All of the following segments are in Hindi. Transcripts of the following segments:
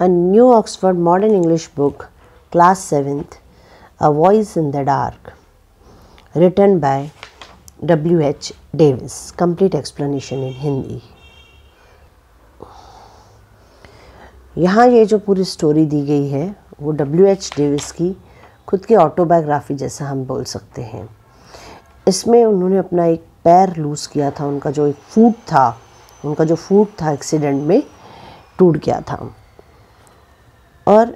a new Oxford Modern English book, Class 7th, A Voice in the Dark, written by W. H. Davis. Complete explanation in Hindi. यहाँ ये जो पूरी स्टोरी दी गई है वो डब्ल्यू एच डेविस की खुद की ऑटोबायोग्राफी जैसा हम बोल सकते हैं इसमें उन्होंने अपना एक पैर लूज़ किया था उनका जो एक फूट था उनका जो फूट था एक्सीडेंट में टूट गया था और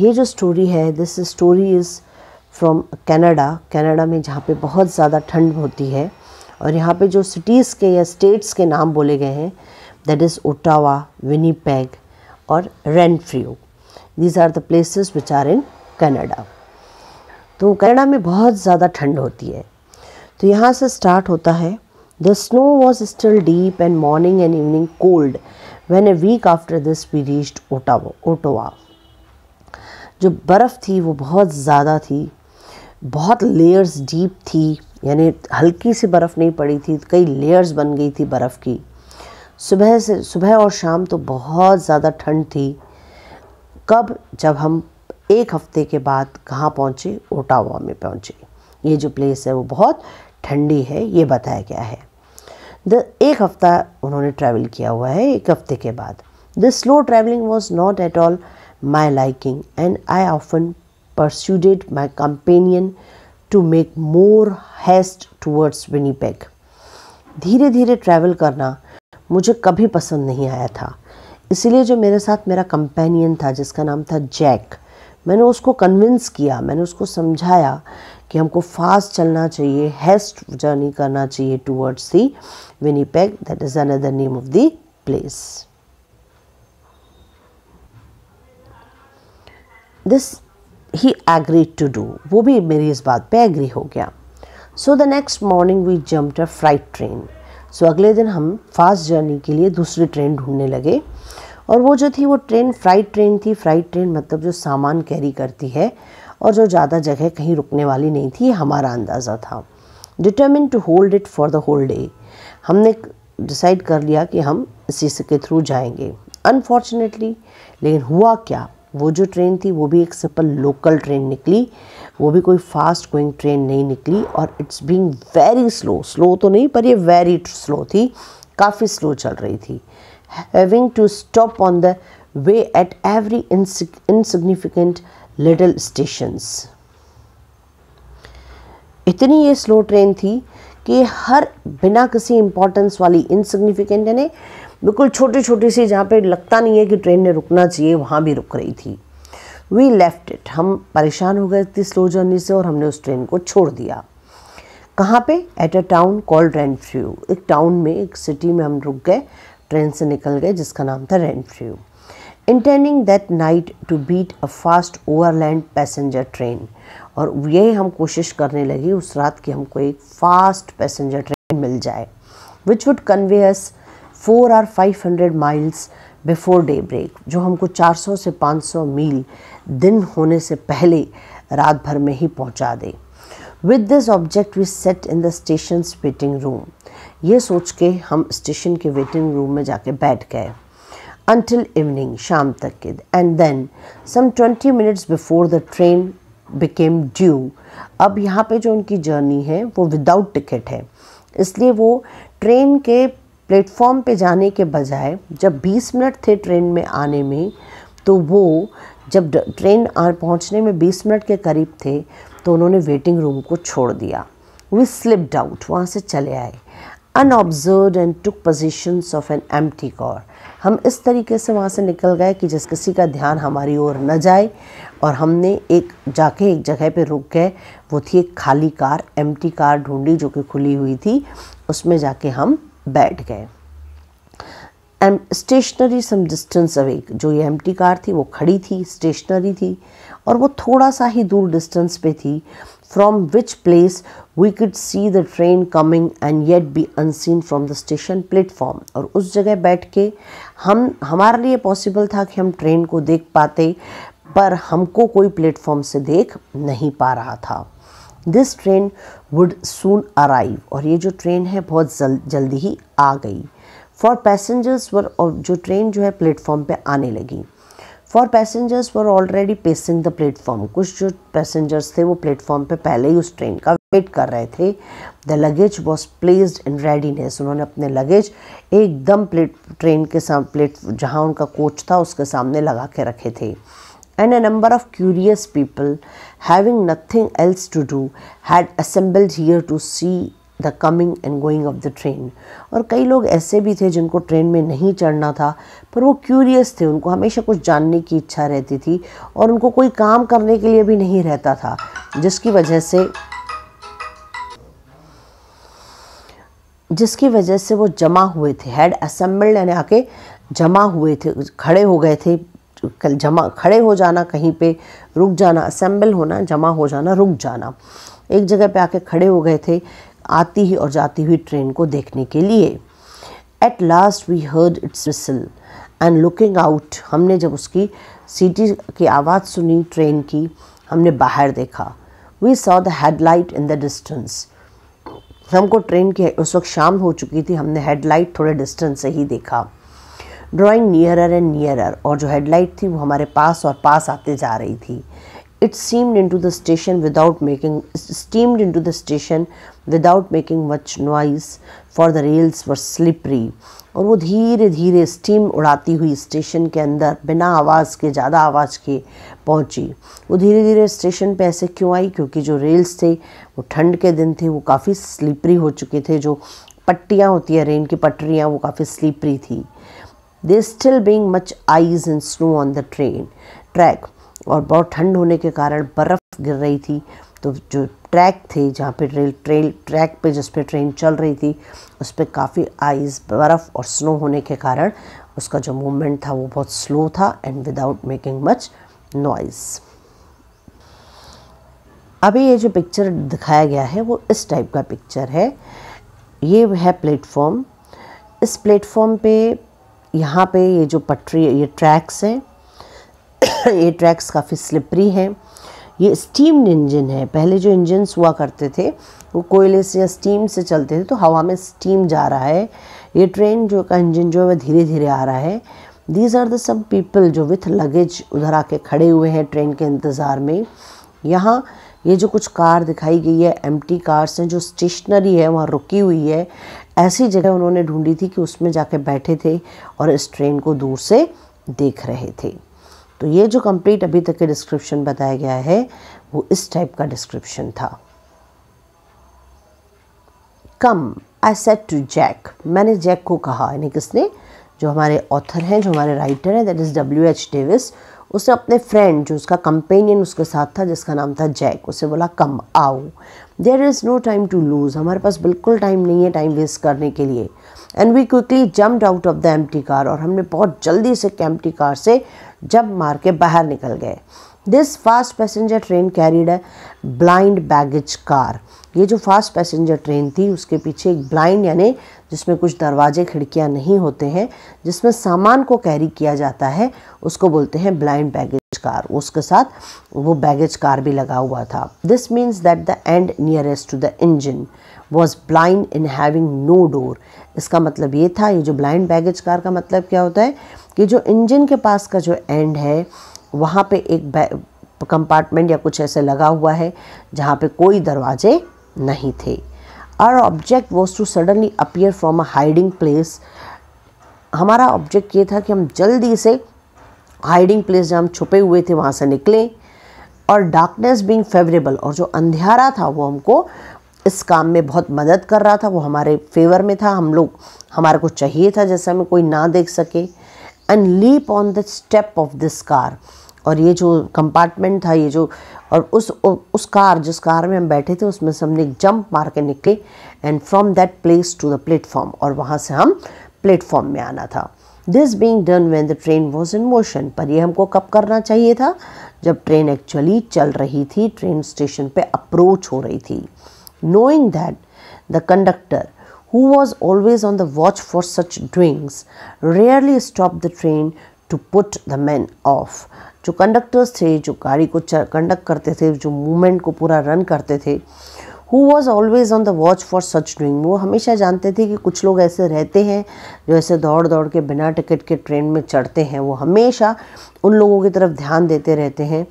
ये जो स्टोरी है this story is from Canada Canada में जहाँ पे बहुत ज़्यादा ठंड होती है और यहाँ पे जो सिटीज़ के या स्टेट्स के नाम बोले गए हैं दैट इज़ ओटावा विनीपैग और Renfrew these are the places which are in Canada तो कनाडा में बहुत ज़्यादा ठंड होती है तो यहाँ से स्टार्ट होता है the snow was still deep and morning and evening cold when a week after this we reached Ottawa Ottawa जो बर्फ़ थी वो बहुत ज़्यादा थी बहुत लेयर्स डीप थी यानी हल्की सी बर्फ़ नहीं पड़ी थी कई लेयर्स बन गई थी बर्फ़ की सुबह से सुबह और शाम तो बहुत ज़्यादा ठंड थी कब जब हम एक हफ्ते के बाद कहाँ पहुँचे ओटावा में पहुँचे ये जो प्लेस है वो बहुत ठंडी है ये बताया गया है द एक हफ्ता उन्होंने ट्रैवल किया हुआ है एक हफ्ते के बाद the slow travelling was not at all my liking, and I often persuaded my companion to make more haste towards Winnipeg. धीरे धीरे ट्रैवल करना मुझे कभी पसंद नहीं आया था इसलिए जो मेरे साथ मेरा कंपेनियन था जिसका नाम था जैक मैंने उसको कन्विंस किया मैंने उसको समझाया कि हमको फास्ट चलना चाहिए हेस्ट जर्नी करना चाहिए towards the Winnipeg that is another name of the place this he agreed to do वो भी मेरी इस बात पे एग्री हो गया so the next morning we jump a flight train सो अगले दिन हम फास्ट जर्नी के लिए दूसरी ट्रेन ढूंढने लगे और वो जो थी वो ट्रेन फ्लाइट ट्रेन थी फ्लाइट ट्रेन मतलब जो सामान कैरी करती है और जो ज़्यादा जगह कहीं रुकने वाली नहीं थी हमारा अंदाज़ा था determine to hold it for the whole day हमने डिसाइड कर लिया कि हम इसी के थ्रू जाएंगे अनफॉर्चुनेटली लेकिन हुआ क्या वो जो ट्रेन थी वो भी एक सिंपल लोकल ट्रेन निकली वो भी कोई फास्ट गोइंग ट्रेन नहीं निकली और it's being very slow slow तो नहीं पर ये वेरी स्लो थी काफ़ी स्लो चल रही थी having to stop on the way at every insignificant little stations इतनी ये स्लो ट्रेन थी कि हर बिना किसी इम्पोर्टेंस वाली इनसिग्निफिकेंट यानी बिल्कुल छोटी छोटी सी जहाँ पे लगता नहीं है कि ट्रेन ने रुकना चाहिए वहाँ भी रुक रही थी वी लेफ्ट इट हम परेशान हो गए इतनी स्लो जर्नी से और हमने उस ट्रेन को छोड़ दिया कहाँ पे at a town called Renfrew एक टाउन में एक सिटी में हम रुक गए ट्रेन से निकल गए जिसका नाम था Renfrew intending that night to beat a fast overland passenger train और यही हम कोशिश करने लगे उस रात की हमको एक फास्ट पैसेंजर ट्रेन मिल जाए which would convey us four or five hundred miles before daybreak जो हमको 400 से 500 मील दिन होने से पहले रात भर में ही पहुंचा दे with this object we set in the station waiting room ये सोच के हम स्टेशन के वेटिंग रूम में जाके बैठ गए इवनिंग शाम तक के and then some 20 minutes before the train became due अब यहाँ पे जो उनकी जर्नी है वो विदाउट टिकट है इसलिए वो ट्रेन के प्लेटफॉर्म पे जाने के बजाय जब 20 मिनट थे ट्रेन में आने में तो वो जब ट्रेन आ पहुँचने में 20 मिनट के करीब थे तो उन्होंने वेटिंग रूम को छोड़ दिया वी स्लिप्ड आउट वहाँ से चले आए unobserved and took positions of an empty car हम इस तरीके से वहाँ से निकल गए कि जिस किसी का ध्यान हमारी ओर न जाए और हमने एक जाके एक जगह पे रुक गए वो थी एक खाली कार एम टी कार ढूंढी जो कि खुली हुई थी उसमें जाके हम बैठ गए an stationary some distance away जो ये एम कार थी वो खड़ी थी स्टेशनरी थी और वो थोड़ा सा ही दूर डिस्टेंस पे थी from which place we could see the train coming and yet be unseen from the station platform और उस जगह बैठ के हम हमारे लिए पॉसिबल था कि हम ट्रेन को देख पाते पर हमको कोई प्लेटफॉर्म से देख नहीं पा रहा था this train would soon arrive और ये जो ट्रेन है बहुत जल, जल्दी ही आ गई फॉर पैसेंजर्स वर और जो ट्रेन जो है प्लेटफॉर्म पे आने लगी four passengers were already pacing the platform कुछ जो पैसेंजर्स थे वो प्लेटफॉर्म पे पहले ही उस ट्रेन का वेट कर रहे थे the luggage was placed in readiness उन्होंने अपने लगेज एकदम प्लेट ट्रेन के साम प्लेट जहाँ उनका कोच था उसके सामने लगा के रखे थे and a number of curious people, having nothing else to do, had assembled here to see the coming and going of the train और कई लोग ऐसे भी थे जिनको ट्रेन में नहीं चढ़ना था पर वो क्यूरियस थे उनको हमेशा कुछ जानने की इच्छा रहती थी और उनको कोई काम करने के लिए भी नहीं रहता था जिसकी वजह से जिसकी वजह से वो जमा हुए थे हेड असम्बल्ड यानी आके जमा हुए थे खड़े हो गए थे कल जमा खड़े हो जाना कहीं पे रुक जाना असेंबल होना जमा हो जाना रुक जाना एक जगह पे आके खड़े हो गए थे आती ही और जाती हुई ट्रेन को देखने के लिए at last we heard its whistle and looking out हमने जब उसकी सीटी की आवाज़ सुनी ट्रेन की हमने बाहर देखा we saw the headlight in the distance हमको ट्रेन की उस वक्त शाम हो चुकी थी हमने हेडलाइट थोड़े डिस्टेंस से ही देखा ड्राइंग नियरर एंड नियरर और जो हेडलाइट थी वो हमारे पास और पास आते जा रही थी it seemed into the station without making steamed into the station without making much noise for the rails for slippery और वो धीरे धीरे स्टीम उड़ाती हुई स्टेशन के अंदर बिना आवाज़ के ज़्यादा आवाज़ के पहुंची वो धीरे धीरे स्टेशन पे ऐसे क्यों आई क्योंकि जो रेल्स थे वो ठंड के दिन थे वो काफ़ी स्लिपरी हो चुके थे जो पट्टियाँ होती हैं रेन की पटरियाँ वो काफ़ी स्लीपरी थी there still being much ice and snow on the train track और बहुत ठंड होने के कारण बर्फ़ गिर रही थी तो जो ट्रैक थे जहाँ पे रेल ट्रेल ट्रैक पे जिस पे ट्रेन चल रही थी उस पर काफ़ी आइस बर्फ़ और स्नो होने के कारण उसका जो मूवमेंट था वो बहुत स्लो था and without making much noise अभी ये जो पिक्चर दिखाया गया है वो इस टाइप का पिक्चर है ये है प्लेटफॉर्म इस प्लेटफॉर्म पे यहाँ पे ये जो पटरी ये ट्रैक्स हैं ये ट्रैक्स काफ़ी स्लिपरी हैं ये स्टीम्ड इंजन है पहले जो इंजन्स हुआ करते थे वो कोयले से या स्टीम से चलते थे तो हवा में स्टीम जा रहा है ये ट्रेन जो का इंजन जो है वह धीरे धीरे आ रहा है दीज आर द सब पीपल जो विथ लगेज उधर आके खड़े हुए हैं ट्रेन के इंतज़ार में यहाँ ये जो कुछ कार दिखाई गई है एम्प्टी कार्स हैं जो स्टेशनरी है वहाँ रुकी हुई है ऐसी जगह उन्होंने ढूंढी थी कि उसमें जाके बैठे थे और इस ट्रेन को दूर से देख रहे थे तो ये जो कंप्लीट अभी तक के डिस्क्रिप्शन बताया गया है वो इस टाइप का डिस्क्रिप्शन था come I said to Jack मैंने जैक को कहा यानी किसने जो हमारे ऑथर हैं जो हमारे राइटर हैं that is W H Davies उसने अपने फ्रेंड जो उसका कंपेनियन उसके साथ था जिसका नाम था जैक उसे बोला कम आओ there is no time to lose हमारे पास बिल्कुल टाइम नहीं है टाइम वेस्ट करने के लिए and we quickly jumped out of the M car और हमने बहुत जल्दी से एम कार से जब मार के बाहर निकल गए this fast passenger train carried है ब्लाइंड बैगेज कार ये जो फास्ट पैसेंजर ट्रेन थी उसके पीछे एक ब्लाइंड यानी जिसमें कुछ दरवाजे खिड़कियाँ नहीं होते हैं जिसमें सामान को कैरी किया जाता है उसको बोलते हैं ब्लाइंड बैगेज कार उसके साथ वो बैगेज कार भी लगा हुआ था this means that the end nearest to the engine was blind in having no door इसका मतलब ये था ये जो ब्लाइंड बैगेज कार का मतलब क्या होता है कि जो इंजन के पास का जो एंड है वहाँ पे एक कंपार्टमेंट या कुछ ऐसे लगा हुआ है जहाँ पे कोई दरवाजे नहीं थे our object was to suddenly appear from a hiding place हमारा ऑब्जेक्ट ये था कि हम जल्दी से हाइडिंग प्लेस जहाँ हम छुपे हुए थे वहाँ से निकलें और डार्कनेस बीइंग फेवरेबल और जो अंधेरा था वो हमको इस काम में बहुत मदद कर रहा था वो हमारे फेवर में था हम लोग हमारे को चाहिए था जैसे हमें कोई ना देख सके and leap on the step of this car और ये जो कंपार्टमेंट था ये जो और उस उस कार जिस कार में हम बैठे थे उसमें से हमने एक जंप मार के निकले and from that place to the platform और वहाँ से हम प्लेटफॉर्म में आना था this being done when the train was in motion पर यह हमको कब करना चाहिए था जब ट्रेन एक्चुअली चल रही थी ट्रेन स्टेशन पे अप्रोच हो रही थी knowing that the conductor who was always on the watch for such doings rarely stop the train to put the man off जो कंडक्टर्स थे जो गाड़ी को कंडक्ट करते थे जो मूवमेंट को पूरा रन करते थे who was always on the watch for such doing वो हमेशा जानते थे कि कुछ लोग ऐसे रहते हैं जो ऐसे दौड़ दौड़ के बिना टिकट के ट्रेन में चढ़ते हैं वो हमेशा उन लोगों की तरफ ध्यान देते रहते हैं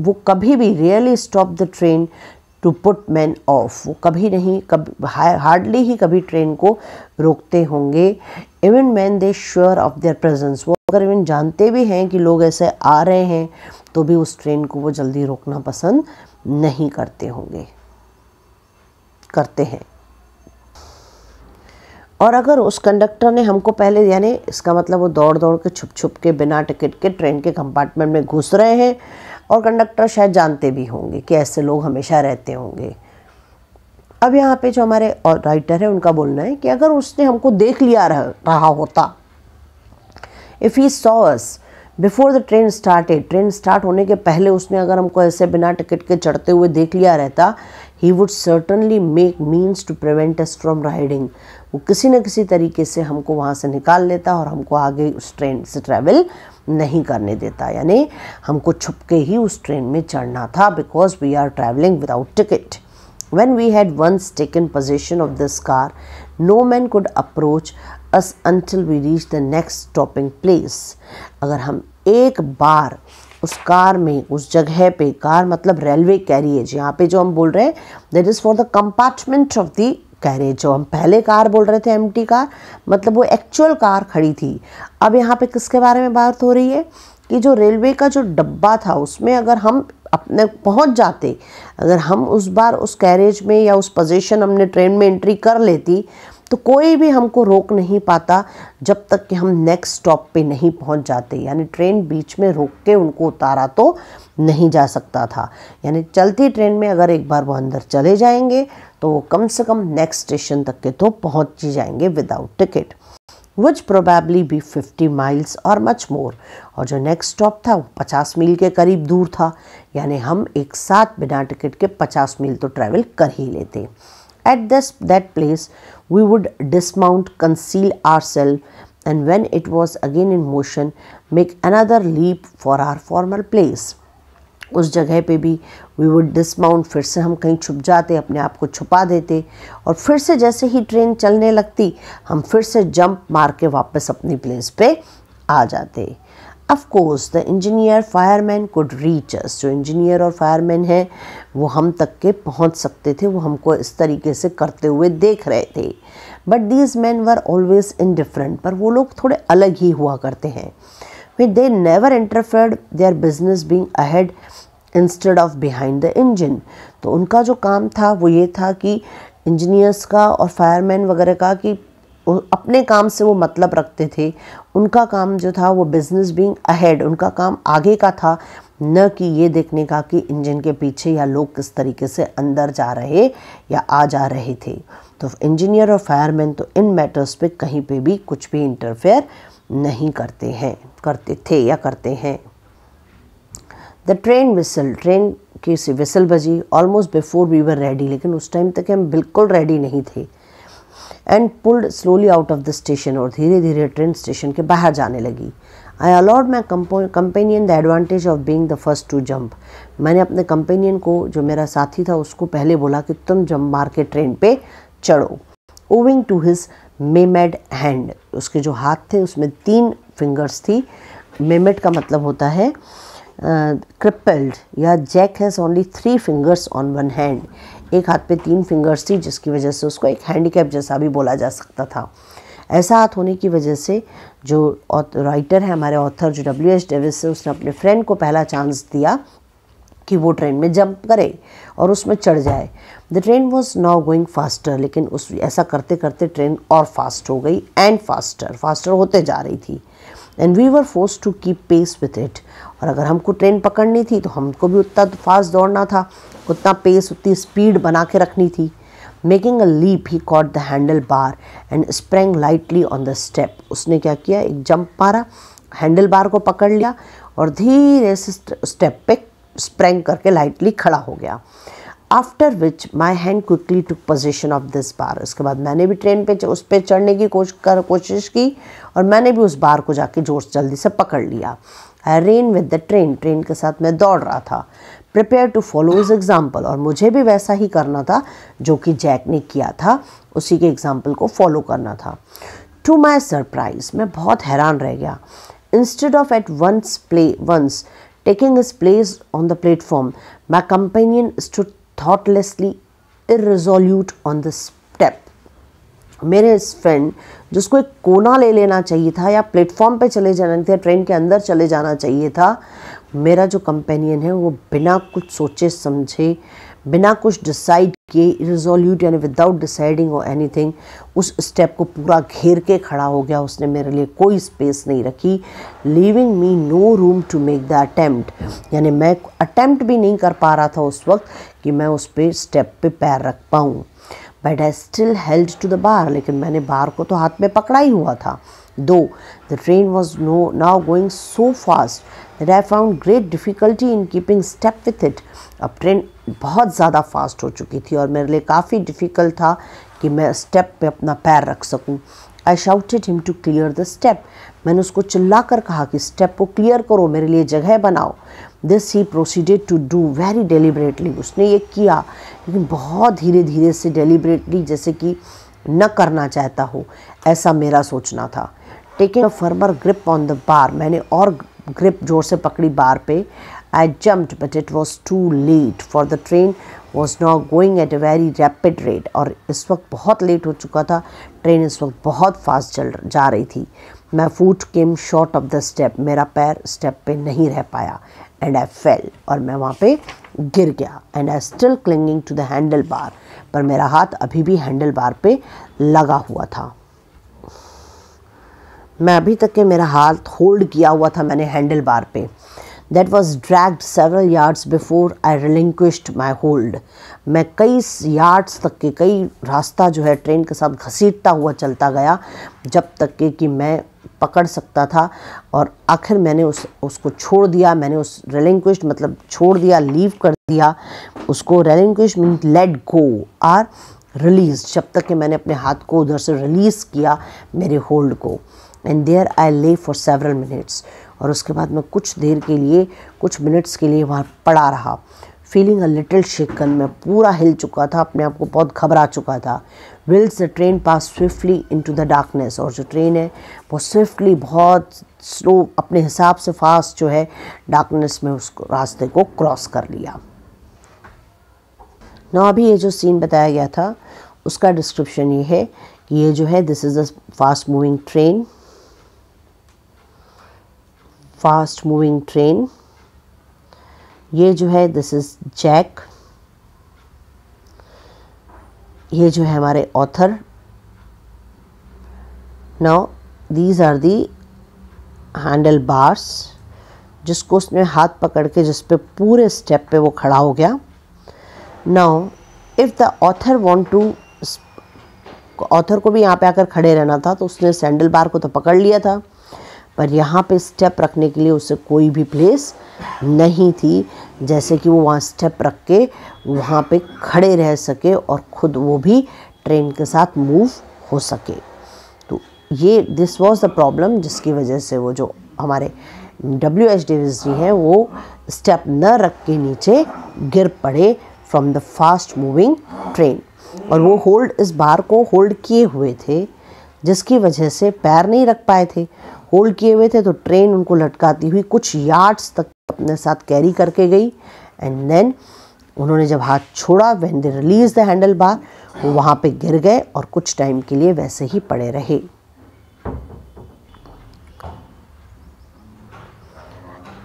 वो कभी भी really stop the train to put man off वो कभी नहीं कभी हार्डली ही कभी ट्रेन को रोकते होंगे even man they sure of their presence वो अगर इवन जानते भी हैं कि लोग ऐसे आ रहे हैं तो भी उस ट्रेन को वो जल्दी रोकना पसंद नहीं करते होंगे करते हैं और अगर उस कंडक्टर ने हमको पहले यानी इसका मतलब वो दौड़ दौड़ के छुप छुप के बिना टिकट के ट्रेन के कंपार्टमेंट में घुस रहे हैं और कंडक्टर शायद जानते भी होंगे कि ऐसे लोग हमेशा रहते होंगे अब यहाँ पे जो हमारे राइटर है उनका बोलना है कि अगर उसने हमको देख लिया रह, रहा होता if he saw before the train started train start होने के पहले उसने अगर हमको ऐसे बिना टिकट के चढ़ते हुए देख लिया रहता he would certainly make means to prevent us from riding वो किसी न किसी तरीके से हमको वहाँ से निकाल लेता और हमको आगे उस ट्रेन से ट्रैवल नहीं करने देता यानी हमको छुप के ही उस ट्रेन में चढ़ना था because we are travelling without ticket When we had once taken possession of this car, no man could approach us until we reached the next stopping place. अगर हम एक बार उस कार में उस जगह पे कार मतलब रेलवे कैरिएज यहाँ पे जो हम बोल रहे हैं that is for the compartment of the carriage जो हम पहले कार बोल रहे थे एम कार मतलब वो एक्चुअल कार खड़ी थी अब यहाँ पे किसके बारे में बात हो रही है कि जो रेलवे का जो डब्बा था उसमें अगर हम अपने पहुंच जाते अगर हम उस बार उस कैरेज में या उस पोजीशन हमने ट्रेन में एंट्री कर लेती तो कोई भी हमको रोक नहीं पाता जब तक कि हम नेक्स्ट स्टॉप पे नहीं पहुंच जाते यानी ट्रेन बीच में रोक के उनको उतारा तो नहीं जा सकता था यानी चलती ट्रेन में अगर एक बार वो अंदर चले जाएंगे तो वो कम से कम नेक्स्ट स्टेशन तक के तो पहुंच ही जाएंगे without ticket which probably be fifty miles or much more और जो नेक्स्ट स्टॉप था वो पचास मील के करीब दूर था यानी हम एक साथ बिना टिकट के पचास मील तो ट्रेवल कर ही लेते एट दस that place we would dismount conceal our self and when it was again in motion make another leap for our former place उस जगह पे भी वी वुड डिसमाउंट फिर से हम कहीं छुप जाते अपने आप को छुपा देते और फिर से जैसे ही ट्रेन चलने लगती हम फिर से जंप मार के वापस अपनी प्लेस पे आ जाते of course course the engineer fireman could reach us जो इंजीनियर और फायरमैन हैं वो हम तक के पहुंच सकते थे वो हमको इस तरीके से करते हुए देख रहे थे but these men were always indifferent पर वो लोग थोड़े अलग ही हुआ करते हैं mean they never interfered their business being ahead instead of behind the engine तो उनका जो काम था वो ये था कि इंजीनियर्स का और फायरमैन वगैरह का कि अपने काम से वो मतलब रखते थे उनका काम जो था वो बिजनेस बीइंग अहेड उनका काम आगे का था न कि ये देखने का कि इंजन के पीछे या लोग किस तरीके से अंदर जा रहे या आ जा रहे थे तो इंजीनियर और फायरमैन तो इन मैटर्स पे कहीं पे भी कुछ भी इंटरफेयर नहीं करते हैं करते थे या करते हैं द ट्रेन विसल ट्रेन की से विसल बजी almost before we were ready लेकिन उस टाइम तक हम बिल्कुल रेडी नहीं थे and pulled slowly out of the station और धीरे धीरे ट्रेन स्टेशन के बाहर जाने लगी I allowed my companion the advantage of being the first to jump मैंने अपने कंपेनियन को जो मेरा साथी था उसको पहले बोला कि तुम जम्प मार के ट्रेन पे चढ़ो owing to his maimed hand उसके जो हाथ थे उसमें तीन फिंगर्स थी मेमेड का मतलब होता है क्रिपल्ड या Jack has only three fingers on one hand एक हाथ पे तीन फिंगर्स थी जिसकी वजह से उसको एक हैंडीकैप जैसा भी बोला जा सकता था ऐसा हाथ होने की वजह से जो राइटर है हमारे ऑथर जो डब्ल्यू एच डेविस है उसने अपने फ्रेंड को पहला चांस दिया कि वो ट्रेन में जंप करे और उसमें चढ़ जाए the train was now going faster लेकिन उस ऐसा करते करते ट्रेन और फास्ट हो गई एंड फास्टर फास्टर होते जा रही थी and we were force to keep pace with it और अगर हमको ट्रेन पकड़नी थी तो हमको भी उतना फास्ट तो दौड़ना था उतना पेस उतनी स्पीड बना के रखनी थी making a leap he caught the handle bar and sprang lightly on the step उसने क्या किया एक जंप मारा हैंडल बार को पकड़ लिया और धीरे से स्टेप पे स्प्रेंग करके लाइटली खड़ा हो गया after which my hand quickly to position of this bar उसके बाद मैंने भी ट्रेन पे उस पर चढ़ने की कोश कर कोशिश की और मैंने भी उस बार को जाके जोर से जल्दी से पकड़ लिया I ran with the train train के साथ मैं दौड़ रहा था prepare to follow his example और मुझे भी वैसा ही करना था जो कि जैक ने किया था उसी के एग्ज़ाम्पल को फॉलो करना था टू माई सरप्राइज मैं बहुत हैरान रह गया instead of at once play once Taking his place on the platform, my companion stood thoughtlessly irresolute on the step. मेरे इस फ्रेंड जिसको एक कोना ले लेना चाहिए था या प्लेटफॉर्म पे चले जाना चाहिए ट्रेन के अंदर चले जाना चाहिए था मेरा जो कंपेनियन है वो बिना कुछ सोचे समझे बिना कुछ डिसाइड कि रिजोल्यूट यानी विदाउट डिसाइडिंग और एनीथिंग उस स्टेप को पूरा घेर के खड़ा हो गया उसने मेरे लिए कोई स्पेस नहीं रखी leaving me no room to make the attempt यानी मैं अटैम्प्ट भी नहीं कर पा रहा था उस वक्त कि मैं उस पर स्टेप पे पैर रख पाऊँ but I still held to the bar लेकिन मैंने बार को तो हाथ में पकड़ा ही हुआ था though the train was no now going so fast that I found great difficulty in keeping step with it अब ट्रेन बहुत ज़्यादा फास्ट हो चुकी थी और मेरे लिए काफ़ी डिफ़िकल्ट था कि मैं स्टेप पे अपना पैर रख सकूं। I shouted him to clear the step मैंने उसको चिल्ला कर कहा कि स्टेप को क्लियर करो मेरे लिए जगह बनाओ this he proceeded to do very deliberately उसने ये किया लेकिन बहुत धीरे धीरे से डेलीबरेटली जैसे कि न करना चाहता हो ऐसा मेरा सोचना था taking a firmer grip on the bar मैंने और ग्रिप जोर से पकड़ी बार पे I jumped but it was too late for the train was not going at a very rapid rate और इस वक्त बहुत लेट हो चुका था ट्रेन इस वक्त बहुत फास्ट चल जा रही थी मैं foot came short of the step मेरा पैर स्टेप पे नहीं रह पाया एंड आई फेल और मैं वहाँ पे गिर गया and I still clinging to the handle bar पर मेरा हाथ अभी भी हैंडल बार पे लगा हुआ था मैं अभी तक के मेरा हाथ होल्ड किया हुआ था मैंने हैंडल बार पे that was dragged several yards before I relinquished my hold मैं कई यार्ड्स तक के कई रास्ता जो है ट्रेन के साथ घसीटता हुआ चलता गया जब तक के कि मैं पकड़ सकता था और आखिर मैंने उस उसको छोड़ दिया मैंने उस रेलिंक्विश्ड मतलब छोड़ दिया लीव कर दिया उसको relinquish mean let go or release जब तक कि मैंने अपने हाथ को उधर से रिलीज़ किया मेरे होल्ड को एंड देयर आई ले फॉर सेवरल मिनट्स और उसके बाद मैं कुछ देर के लिए कुछ मिनट्स के लिए वहाँ पड़ा रहा फीलिंग अ लिटिल शेकन मैं पूरा हिल चुका था अपने आप को बहुत घबरा चुका था whilst the train pass swiftly into the darkness और जो ट्रेन है वो स्विफ्टली बहुत स्लो अपने हिसाब से फास्ट जो है डार्कनेस में उस रास्ते को क्रॉस कर लिया ना अभी ये जो सीन बताया गया था उसका डिस्क्रिप्शन ये है कि ये जो है this is a fast moving train fast moving train ये जो है दिस इज़ जैक ये जो है हमारे author now these are the handle bars जिसको उसने हाथ पकड़ के जिस पे पूरे स्टेप पे वो खड़ा हो गया now if the author want to author को भी यहाँ पे आकर खड़े रहना था तो उसने सैंडल बार को तो पकड़ लिया था पर यहाँ पे स्टेप रखने के लिए उसे कोई भी प्लेस नहीं थी जैसे कि वो वहाँ स्टेप रख के वहाँ पे खड़े रह सके और ख़ुद वो भी ट्रेन के साथ मूव हो सके तो ये दिस वाज द प्रॉब्लम जिसकी वजह से वो जो हमारे डब्ल्यू एच डेविस जी हैं वो स्टेप न रख के नीचे गिर पड़े from the fast moving train और वो होल्ड इस बार को होल्ड किए हुए थे जिसकी वजह से पैर नहीं रख पाए थे होल्ड किए हुए थे तो ट्रेन उनको लटकाती हुई कुछ यार्ड्स तक अपने साथ कैरी करके गई एंड देन उन्होंने जब हाथ छोड़ा when they release the handle bar वो वहाँ पर गिर गए और कुछ टाइम के लिए वैसे ही पड़े रहे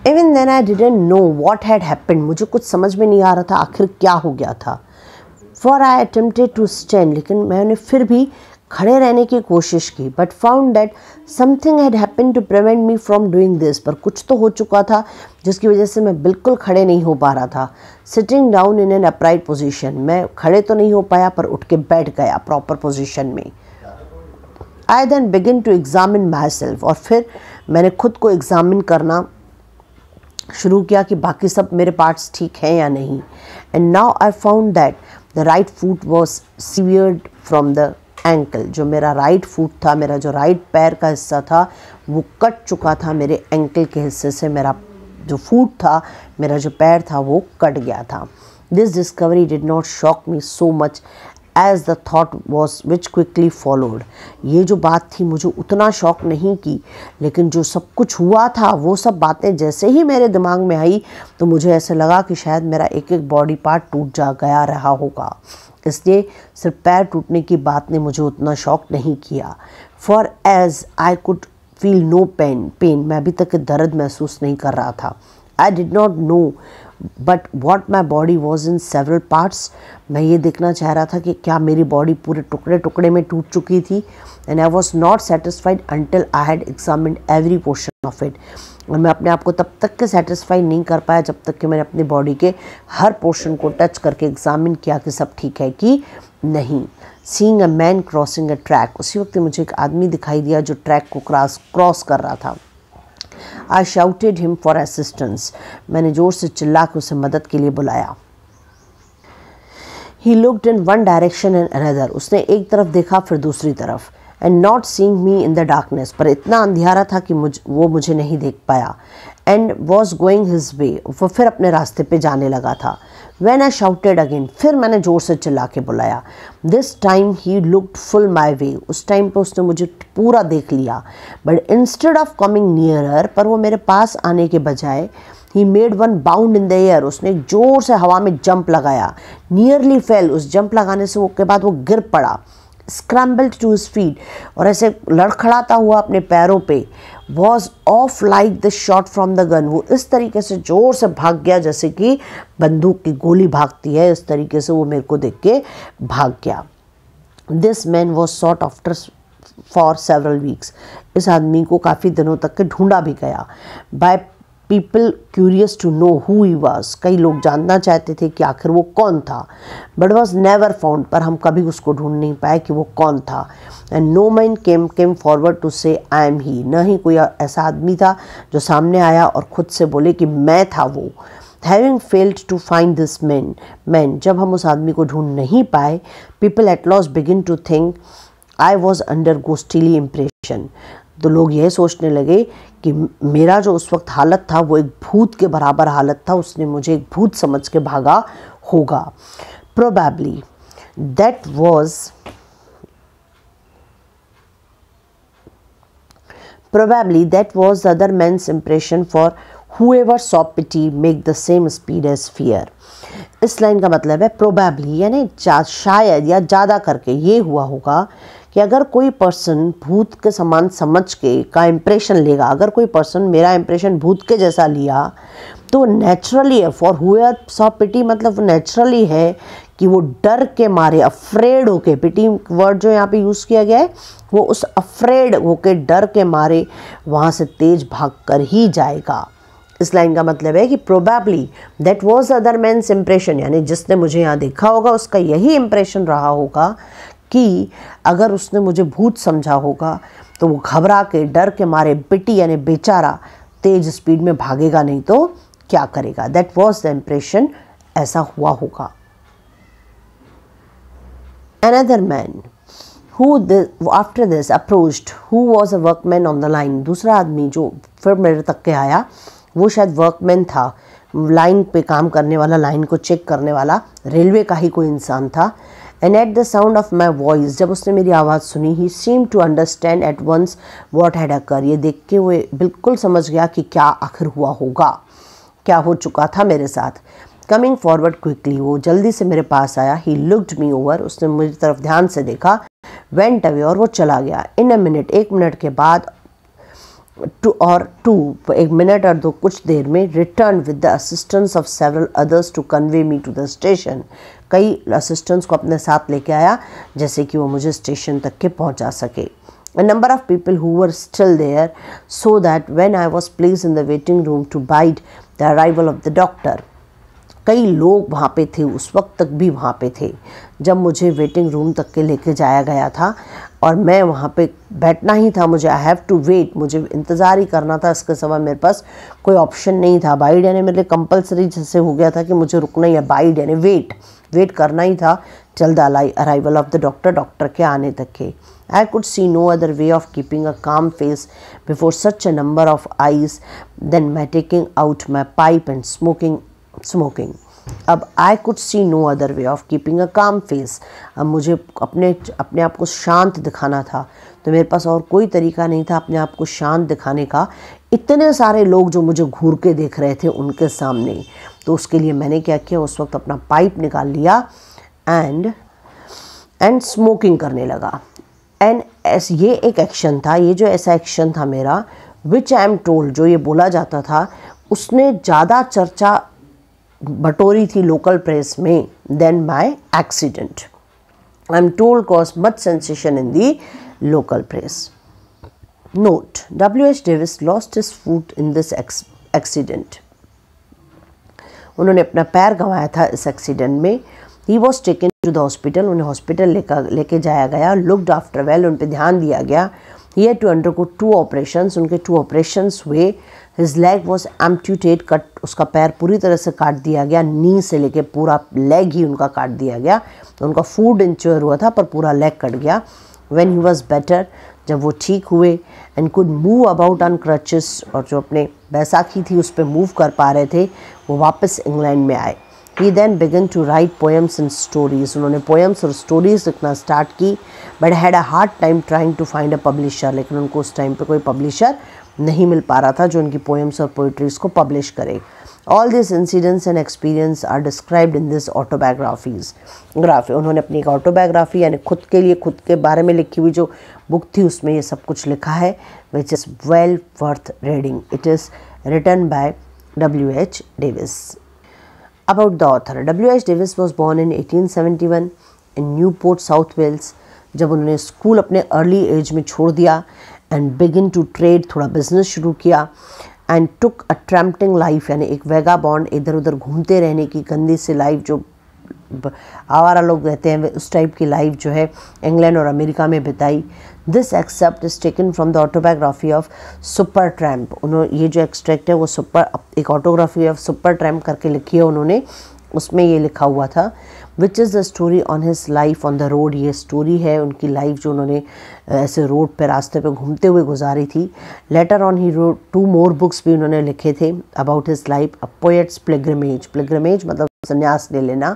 even then I didn't know what had happen मुझे कुछ समझ में नहीं आ रहा था आखिर क्या हो गया था for I attempted to stand लेकिन मैंने फिर भी खड़े रहने की कोशिश की but found that something had happen to prevent me from doing this पर कुछ तो हो चुका था जिसकी वजह से मैं बिल्कुल खड़े नहीं हो पा रहा था sitting down in an upright position मैं खड़े तो नहीं हो पाया पर उठ के बैठ गया प्रॉपर पोजिशन में I then begin to examine myself और फिर मैंने खुद को एग्ज़ामिन करना शुरू किया कि बाकी सब मेरे पार्ट्स ठीक हैं या नहीं and now I found that the right foot was severed from the ankle जो मेरा राइट फुट था मेरा जो राइट पैर का हिस्सा था वो कट चुका था मेरे एंकल के हिस्से से मेरा जो फूट था मेरा जो पैर था वो कट गया था this discovery did not shock me so much as the thought was which quickly followed ये जो बात थी मुझे उतना शौक नहीं की लेकिन जो सब कुछ हुआ था वो सब बातें जैसे ही मेरे दिमाग में आई तो मुझे ऐसे लगा कि शायद मेरा एक एक बॉडी पार्ट टूट जा गया रहा होगा इसलिए सिर्फ पैर टूटने की बात ने मुझे उतना शौक नहीं किया for as I could feel no pain pain मैं अभी तक दर्द महसूस नहीं कर रहा था I did not know but what my body was in several parts मैं ये देखना चाह रहा था कि क्या मेरी बॉडी पूरे टुकड़े टुकड़े में टूट चुकी थी and I was not satisfied until I had examine every portion of it और मैं अपने आप को तब तक के सेटिस्फाई नहीं कर पाया जब तक कि मैंने अपनी बॉडी के हर पोर्शन को टच करके एग्जामिन किया कि सब ठीक है कि नहीं seeing a man crossing a track उसी वक्त मुझे एक आदमी दिखाई दिया जो ट्रैक को क्रॉस क्रॉस कर रहा था I shouted him for assistance मैंने ज़ोर से चिल्ला के उसे मदद के लिए बुलाया he looked in one direction and another उसने एक तरफ देखा फिर दूसरी तरफ and not seeing me in the darkness पर इतना अंधेरा था कि मुझ वो मुझे नहीं देख पाया and was going his way वो फिर अपने रास्ते पे जाने लगा था वैन आई शाउटेड अगेन फिर मैंने ज़ोर से चिल्ला के बुलाया this time he looked full my way उस टाइम पर उसने मुझे पूरा देख लिया but instead of coming nearer पर वो मेरे पास आने के बजाय he made one bound in the air उसने ज़ोर से हवा में जंप लगाया नियरली फेल उस जंप लगाने से वो के बाद वो गिर पड़ा स्क्रैम्बल्ड टू हिज फीट और ऐसे लड़खड़ाता हुआ अपने पैरों पे was off like the shot from the gun वो इस तरीके से ज़ोर से भाग गया जैसे कि बंदूक की गोली भागती है इस तरीके से वो मेरे को देख के भाग गया this man was sought after for several weeks इस आदमी को काफ़ी दिनों तक के ढूंढा भी गया by people curious to know who he was कई लोग जानना चाहते थे कि आखिर वो कौन था बट वॉज नेवर फाउंड पर हम कभी उसको ढूंढ नहीं पाए कि वो कौन था and no man came came forward to say I M ही न ही कोई ऐसा आदमी था जो सामने आया और खुद से बोले कि मैं था वो having failed to find this man man जब हम उस आदमी को ढूंढ नहीं पाए people at last begin to think I was under ghostly impression तो लोग यह सोचने लगे कि मेरा जो उस वक्त हालत था वो एक भूत के बराबर हालत था उसने मुझे एक भूत समझ के भागा होगा probably that was Probably that was other other impression for whoever saw pity make the same speed as fear इस लाइन का मतलब है प्रोबेबली यानी शायद या ज़्यादा करके ये हुआ होगा कि अगर कोई पर्सन भूत के समान समझ के का इम्प्रेशन लेगा अगर कोई पर्सन मेरा इम्प्रेशन भूत के जैसा लिया तो नेचुरली है फॉर हुयर सॉ पिटी मतलब नेचुरली है कि वो डर के मारे अफ्रेड होके पिटी वर्ड जो यहाँ पे यूज़ किया गया है वो उस अफ्रेड होके डर के मारे वहाँ से तेज भाग कर ही जाएगा इस लाइन का मतलब है कि probably that was other man's impression यानी जिसने मुझे यहाँ देखा होगा उसका यही इम्प्रेशन रहा होगा कि अगर उसने मुझे भूत समझा होगा तो वो घबरा के डर के मारे बिटी यानी बेचारा तेज स्पीड में भागेगा नहीं तो क्या करेगा दैट वॉज द इम्प्रेशन ऐसा हुआ होगा another man who after this approached who was a workman on the line दूसरा आदमी जो फिर मेरे तक के आया वो शायद वर्कमैन था लाइन पे काम करने वाला लाइन को चेक करने वाला रेलवे का ही कोई इंसान था and at the sound of my voice जब उसने मेरी आवाज़ सुनी he seem to understand at once what had occur ये देख के वो बिल्कुल समझ गया कि क्या आखिर हुआ होगा क्या हो चुका था मेरे साथ कमिंग फॉरवर्ड क्विकली वो जल्दी से मेरे पास आया ही लुकड मी ओवर उसने मेरी तरफ ध्यान से देखा वेंट अवे और वो चला गया इन अ मिनट एक मिनट के बाद टू और टू एक मिनट और दो कुछ देर में return with the assistance of several others to convey me to the station कई असिस्टेंट्स को अपने साथ लेके आया जैसे कि वो मुझे स्टेशन तक के पहुंचा सके a number of people who were still there so that when I was place in the waiting room to bide the arrival of the doctor कई लोग वहाँ पे थे उस वक्त तक भी वहाँ पे थे जब मुझे वेटिंग रूम तक के लेके जाया गया था और मैं वहाँ पे बैठना ही था मुझे आई हैव टू वेट मुझे इंतज़ार ही करना था इसके सवा मेरे पास कोई ऑप्शन नहीं था बाइड यानी मेरे लिए कंपलसरी जैसे हो गया था कि मुझे रुकना ही या बाइड यानी वेट वेट करना ही था जल्द आलाई arrival of the doctor doctor के आने तक के I could see no other way of keeping a calm face before such a number of eyes than my taking out my pipe and smoking smoking अब I could see no other way of keeping a calm face अब मुझे अपने अपने आप को शांत दिखाना था तो मेरे पास और कोई तरीका नहीं था अपने आप को शांत दिखाने का इतने सारे लोग जो मुझे घूर के देख रहे थे उनके सामने तो उसके लिए मैंने क्या किया उस वक्त अपना पाइप निकाल लिया एंड एंड स्मोकिंग करने लगा एंड एस ये एक एक्शन था ये जो ऐसा एक्शन था मेरा विच आई एम टोल्ड जो ये बोला जाता था उसने ज़्यादा चर्चा बटोरी थी लोकल प्रेस में than my accident I am told cause much sensation in the local press note W H Davies lost his foot in this accident उन्होंने अपना पैर गंवाया था इस एक्सीडेंट में he was taken to the hospital उन्हें हॉस्पिटल लेकर लेके जाया गया लुकड आफ्टर वेल उन पर ध्यान दिया गया ही है to undergo two operation उनके टू ऑपरेशन हुए his leg was amputated cut उसका पैर पूरी तरह से काट दिया गया नी से लेके पूरा लेग ही उनका काट दिया गया तो उनका फूड इंच्योर हुआ था पर पूरा लेग कट गया वेन ही वॉज बेटर जब वो ठीक हुए and could move about on crutches और जो अपने बैसाखी थी उस पर मूव कर पा रहे थे वो वापस इंग्लैंड में आए he then began to write poems and stories उन्होंने पोएम्स और स्टोरीज लिखना स्टार्ट की but had a hard time trying to find a publisher लेकिन उनको उस टाइम पर कोई पब्लिशर नहीं मिल पा रहा था जो उनकी पोएम्स और पोइट्रीज़ को पब्लिश करे all this incidents and experience are described in this autobiographies ग्राफी उन्होंने अपनी एक ऑटोबायोग्राफी यानी खुद के लिए खुद के बारे में लिखी हुई जो बुक थी उसमें ये सब कुछ लिखा है which is well worth reading it is written by W H Davies about the author W H Davies was born in eighteen seventy one in Newport South Wales जब उन्होंने स्कूल अपने अर्ली एज में छोड़ दिया एंड बिगिन टू ट्रेड थोड़ा बिजनेस शुरू किया एंड टुक अ ट्रैम्पटिंग लाइफ यानी एक वेगा बॉन्ड इधर उधर घूमते रहने की गंदी सी लाइफ जो आवारा लोग रहते हैं उस टाइप की लाइफ जो है इंग्लैंड और अमेरिका में बिताई this excerpt is taken from the autobiography of super tramp उन्होंने ये जो एक्सट्रैक्ट है वो सुपर एक ऑटोग्राफी ऑफ सुपर ट्रैम्प करके लिखी है उन्होंने उसमें ये लिखा हुआ था which is the story on his life on the road ये स्टोरी है उनकी लाइफ जो उन्होंने ऐसे रोड पे रास्ते पे घूमते हुए गुजारी थी later on he wrote two more books भी उन्होंने लिखे थे about his life a poet's pilgrimage pilgrimage मतलब संन्यास ले लेना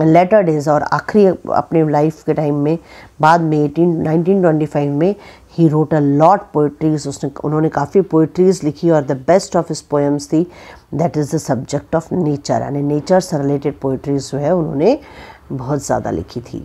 लेटर डेज और आखिरी अपने लाइफ के टाइम में बाद में एटीन फाइव में he wrote a lot poetries उसने उन्होंने काफ़ी पोइट्रीज लिखी और the best of his poems थी that is the subject of nature यानी नेचर से रिलेटेड पोइट्रीज जो है उन्होंने बहुत ज़्यादा लिखी थी